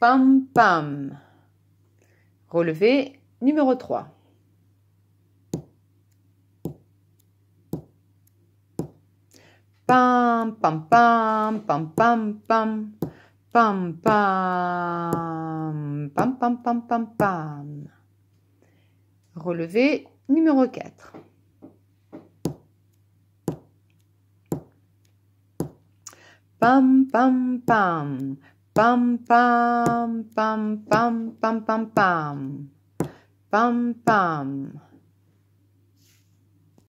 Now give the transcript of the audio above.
Pam pam. Relevé numéro 3. Pam pam pam pam pam pam pam pam pam pam pam pam pam. Relevé numéro 4. Pam pam pam Bum bum bum bum bum bum bum bum bum.